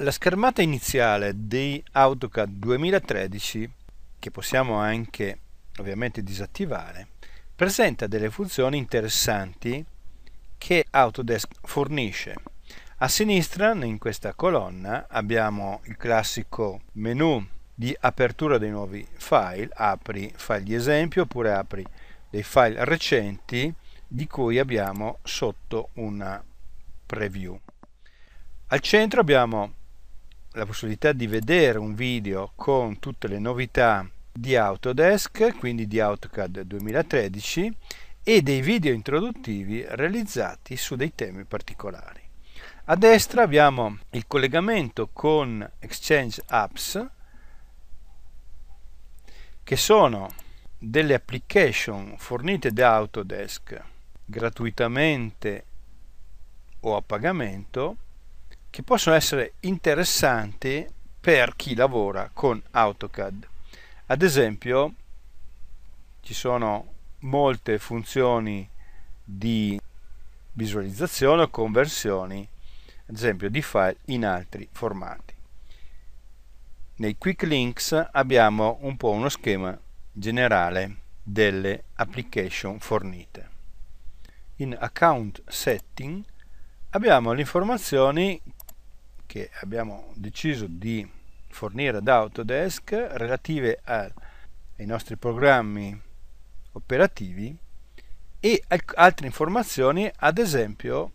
La schermata iniziale di AutoCAD 2013, che possiamo anche ovviamente disattivare, presenta delle funzioni interessanti che Autodesk fornisce. A sinistra, in questa colonna, abbiamo il classico menu di apertura dei nuovi file, apri file di esempio oppure apri dei file recenti di cui abbiamo sotto una preview. Al centro abbiamo la possibilità di vedere un video con tutte le novità di Autodesk, quindi di AutoCAD 2013 e dei video introduttivi realizzati su dei temi particolari. A destra abbiamo il collegamento con Exchange Apps che sono delle application fornite da Autodesk gratuitamente o a pagamento che possono essere interessanti per chi lavora con AutoCAD. Ad esempio, ci sono molte funzioni di visualizzazione o conversioni, ad esempio di file in altri formati. Nei quick links abbiamo un po' uno schema generale delle application fornite. In account setting abbiamo le informazioni che abbiamo deciso di fornire ad Autodesk relative a, ai nostri programmi operativi e altre informazioni, ad esempio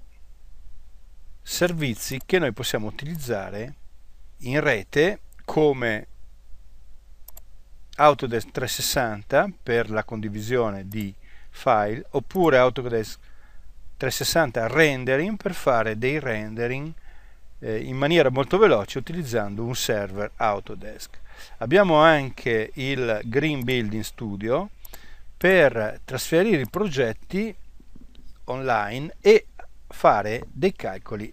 servizi che noi possiamo utilizzare in rete come Autodesk 360 per la condivisione di file oppure Autodesk 360 rendering per fare dei rendering eh, in maniera molto veloce utilizzando un server Autodesk. Abbiamo anche il Green Building Studio per trasferire i progetti online e fare dei calcoli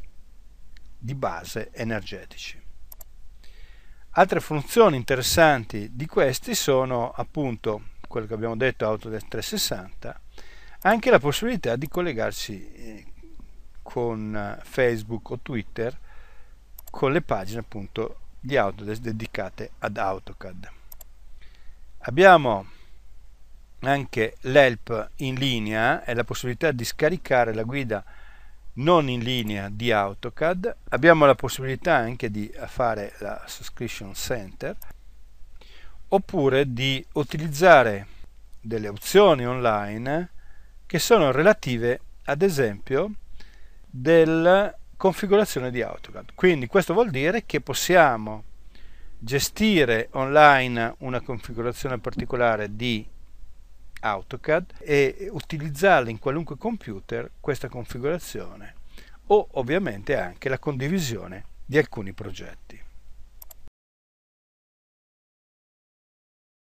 di base energetici. Altre funzioni interessanti di questi sono appunto quello che abbiamo detto Autodesk 360, anche la possibilità di collegarsi eh, con eh, Facebook o Twitter con le pagine appunto di Autodesk dedicate ad AutoCAD. Abbiamo anche l'help in linea eh, e la possibilità di scaricare la guida non in linea di AutoCAD. Abbiamo la possibilità anche di fare la Subscription Center oppure di utilizzare delle opzioni online che sono relative ad esempio del configurazione di AutoCAD. Quindi questo vuol dire che possiamo gestire online una configurazione particolare di AutoCAD e utilizzarla in qualunque computer questa configurazione o ovviamente anche la condivisione di alcuni progetti.